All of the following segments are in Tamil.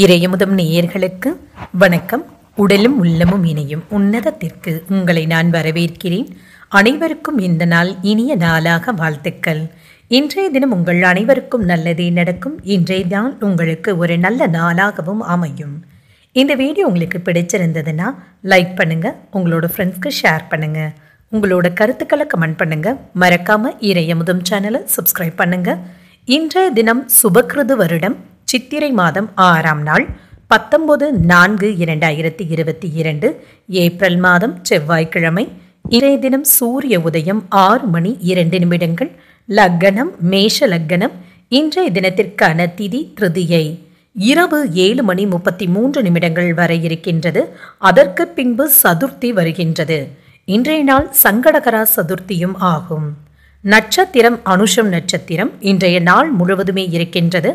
இறையமுதம் நேயர்களுக்கு வணக்கம் உடலும் உள்ளமும் இணையும் உன்னதத்திற்கு உங்களை நான் வரவேற்கிறேன் அனைவருக்கும் இந்த நாள் இனிய நாளாக வாழ்த்துக்கள் இன்றைய தினம் உங்கள் அனைவருக்கும் நல்லதே நடக்கும் இன்றைய நாள் உங்களுக்கு ஒரு நல்ல நாளாகவும் அமையும் இந்த வீடியோ உங்களுக்கு பிடிச்சிருந்ததுன்னா லைக் பண்ணுங்கள் உங்களோட ஃப்ரெண்ட்ஸ்க்கு ஷேர் பண்ணுங்கள் உங்களோட கருத்துக்களை கமெண்ட் பண்ணுங்கள் மறக்காமல் இறையமுதம் சேனலை சப்ஸ்கிரைப் பண்ணுங்க இன்றைய தினம் சுபகிருது வருடம் சித்திரை மாதம் ஆறாம் நாள் பத்தொன்பது நான்கு இரண்டாயிரத்தி இருபத்தி இரண்டு ஏப்ரல் மாதம் செவ்வாய்க்கிழமை இறை தினம் சூரிய உதயம் ஆறு மணி இரண்டு நிமிடங்கள் லக்கணம் மேஷ லக்கணம் இன்றைய தினத்திற்கான திதி திருதியை இரவு ஏழு மணி முப்பத்தி மூன்று நிமிடங்கள் வரை இருக்கின்றது அதற்கு பின்பு சதுர்த்தி வருகின்றது இன்றைய நாள் சங்கடகரா சதுர்த்தியும் ஆகும் நட்சத்திரம் அனுஷம் நட்சத்திரம் இன்றைய நாள் முழுவதுமே இருக்கின்றது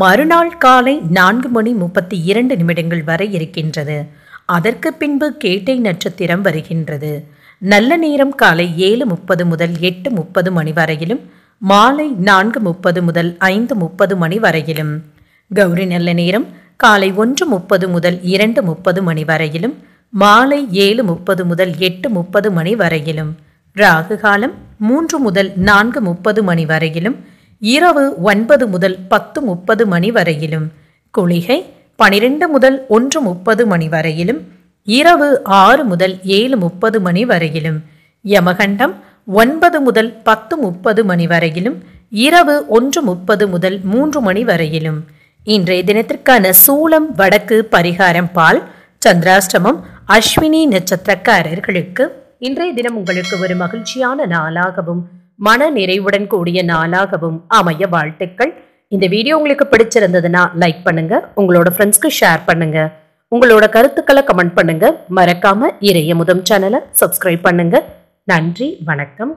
மறுநாள் காலை நான்கு மணி முப்பத்தி இரண்டு நிமிடங்கள் வரை இருக்கின்றது அதற்கு பின்பு கேட்டை நட்சத்திரம் வருகின்றது நல்ல நேரம் காலை ஏழு முப்பது முதல் எட்டு முப்பது மணி வரையிலும் மாலை நான்கு முப்பது முதல் ஐந்து முப்பது மணி வரையிலும் கௌரி நல்ல நேரம் காலை ஒன்று முப்பது முதல் இரண்டு முப்பது மணி வரையிலும் மாலை ஏழு முப்பது முதல் எட்டு முப்பது மணி வரையிலும் ராகு காலம் மூன்று முதல் நான்கு முப்பது மணி வரையிலும் இரவு ஒன்பது முதல் பத்து முப்பது மணி வரையிலும் குளிகை பனிரெண்டு முதல் ஒன்று முப்பது மணி வரையிலும் இரவு ஆறு முதல் ஏழு முப்பது மணி வரையிலும் யமகண்டம் ஒன்பது முதல் பத்து முப்பது மணி வரையிலும் இரவு ஒன்று முப்பது முதல் மூன்று மணி வரையிலும் இன்றைய தினத்திற்கான சூளம் வடக்கு பரிகாரம் பால் சந்திராஷ்டமம் அஸ்வினி நட்சத்திரக்காரர்களுக்கு இன்றைய தினம் உங்களுக்கு ஒரு மகிழ்ச்சியான நாளாகவும் மன நிறைவுடன் கூடிய நாளாகவும் அமைய வாழ்த்துக்கள் இந்த வீடியோ உங்களுக்கு பிடிச்சிருந்ததுன்னா லைக் பண்ணுங்க உங்களோட ஃப்ரெண்ட்ஸ்க்கு ஷேர் பண்ணுங்க உங்களோட கருத்துக்களை கமெண்ட் பண்ணுங்க மறக்காம இறைய முதம் சேனலை சப்ஸ்கிரைப் பண்ணுங்க நன்றி வணக்கம்